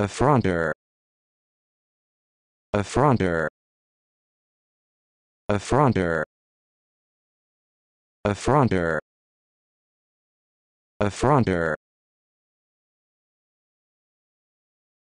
affronter affronter affronter affronter affronter